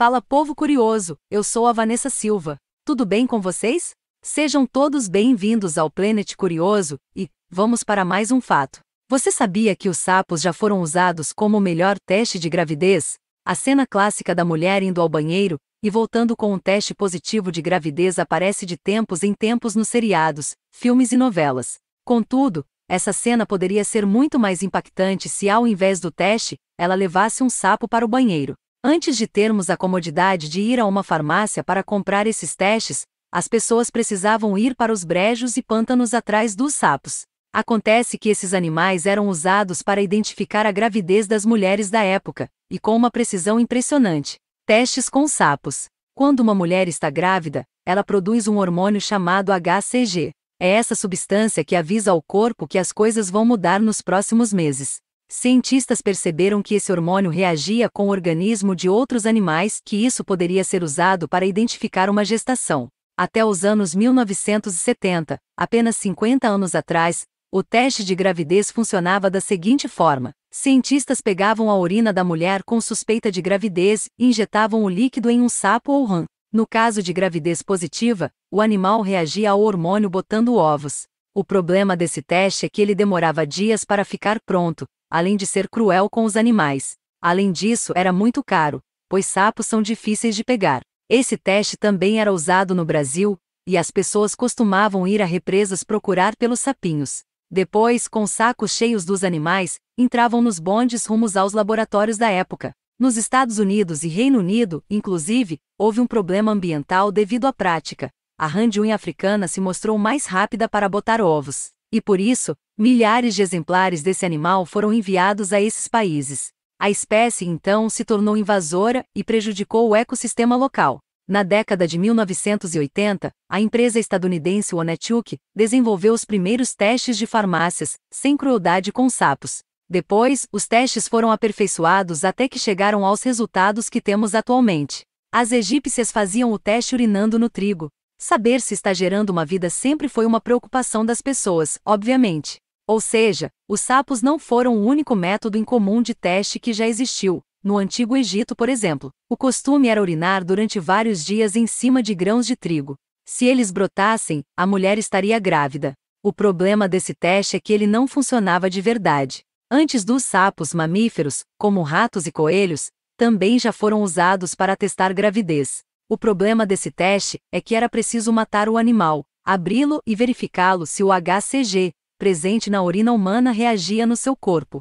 Fala povo curioso, eu sou a Vanessa Silva. Tudo bem com vocês? Sejam todos bem-vindos ao Planet Curioso e vamos para mais um fato. Você sabia que os sapos já foram usados como o melhor teste de gravidez? A cena clássica da mulher indo ao banheiro e voltando com um teste positivo de gravidez aparece de tempos em tempos nos seriados, filmes e novelas. Contudo, essa cena poderia ser muito mais impactante se, ao invés do teste, ela levasse um sapo para o banheiro. Antes de termos a comodidade de ir a uma farmácia para comprar esses testes, as pessoas precisavam ir para os brejos e pântanos atrás dos sapos. Acontece que esses animais eram usados para identificar a gravidez das mulheres da época, e com uma precisão impressionante. Testes com sapos. Quando uma mulher está grávida, ela produz um hormônio chamado HCG. É essa substância que avisa ao corpo que as coisas vão mudar nos próximos meses cientistas perceberam que esse hormônio reagia com o organismo de outros animais, que isso poderia ser usado para identificar uma gestação. Até os anos 1970, apenas 50 anos atrás, o teste de gravidez funcionava da seguinte forma: cientistas pegavam a urina da mulher com suspeita de gravidez e injetavam o líquido em um sapo ou rã. No caso de gravidez positiva, o animal reagia ao hormônio botando ovos. O problema desse teste é que ele demorava dias para ficar pronto, além de ser cruel com os animais. Além disso, era muito caro, pois sapos são difíceis de pegar. Esse teste também era usado no Brasil, e as pessoas costumavam ir a represas procurar pelos sapinhos. Depois, com sacos cheios dos animais, entravam nos bondes rumos aos laboratórios da época. Nos Estados Unidos e Reino Unido, inclusive, houve um problema ambiental devido à prática. A randunha africana se mostrou mais rápida para botar ovos. E por isso, milhares de exemplares desse animal foram enviados a esses países. A espécie então se tornou invasora e prejudicou o ecossistema local. Na década de 1980, a empresa estadunidense Onetuk desenvolveu os primeiros testes de farmácias sem crueldade com sapos. Depois, os testes foram aperfeiçoados até que chegaram aos resultados que temos atualmente. As egípcias faziam o teste urinando no trigo, Saber se está gerando uma vida sempre foi uma preocupação das pessoas, obviamente. Ou seja, os sapos não foram o único método incomum de teste que já existiu. No Antigo Egito, por exemplo, o costume era urinar durante vários dias em cima de grãos de trigo. Se eles brotassem, a mulher estaria grávida. O problema desse teste é que ele não funcionava de verdade. Antes dos sapos mamíferos, como ratos e coelhos, também já foram usados para testar gravidez. O problema desse teste é que era preciso matar o animal, abri-lo e verificá-lo se o HCG, presente na urina humana, reagia no seu corpo.